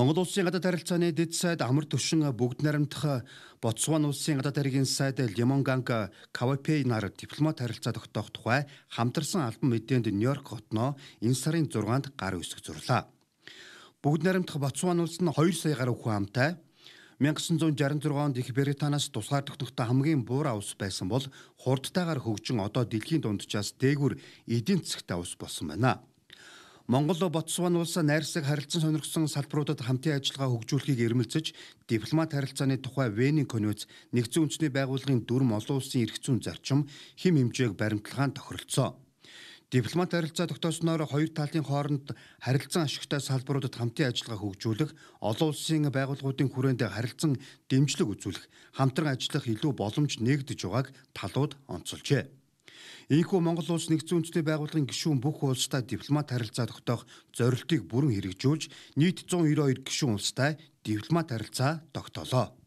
Монгол улсын гадаад харилцааны дэд сайд амар төвшин бүгд наримдах Ботсван улсын гадаад хэргийн сайд Лемонганг Кавапей нар дипломат харилцаа тогтоох тухай хамтарсан албан мэдээнд Нью-Йорк хотноо энэ сарын 6-нд гар үсэх зурлаа. Бүгд наримдах Ботсван улс нь 2 сая гаруй хүн амтай 1966 онд Их Британаас тусгаар тогтнохтой хамгийн буураа ус байсан бол хурдтайгаар хөгжин одоо дэлхийн дунджаас дээгүүр эдийн засагтай ус болсон байна. Монгол Ботсван улсаа найрсаг харилцан сонирхсан салбаруудад хамтын ажиллагаа хөгжүүлэхийг эрмэлзэж, дипломат харилцааны тухай Вений конвенц нэгдсэн үндэсний байгууллагын дүрм олон улсын эрх зүйн зарчим хим хэмжээг баримтлагаан тохиролцоо. Дипломат харилцаа тогтоосноор хоёр талын хооронд харилцан ашигтай салбаруудад хамтын ажиллагаа хөгжүүлэх, олон улсын байгууллагуудын хүрээнд харилцан дэмжлэг үзүүлэх, хамтран ажиллах илүү боломж нээгдэж байгааг талууд онцолжээ. Ийхүү Монгол улс нэгдсэн үндэсний байгууллагын гишүүн бүх улстай дипломат харилцаа тогтоох зорилтыг бүрэн хэрэгжүүлж нийт 192 гишүүн улстай дипломат харилцаа тогтоолоо.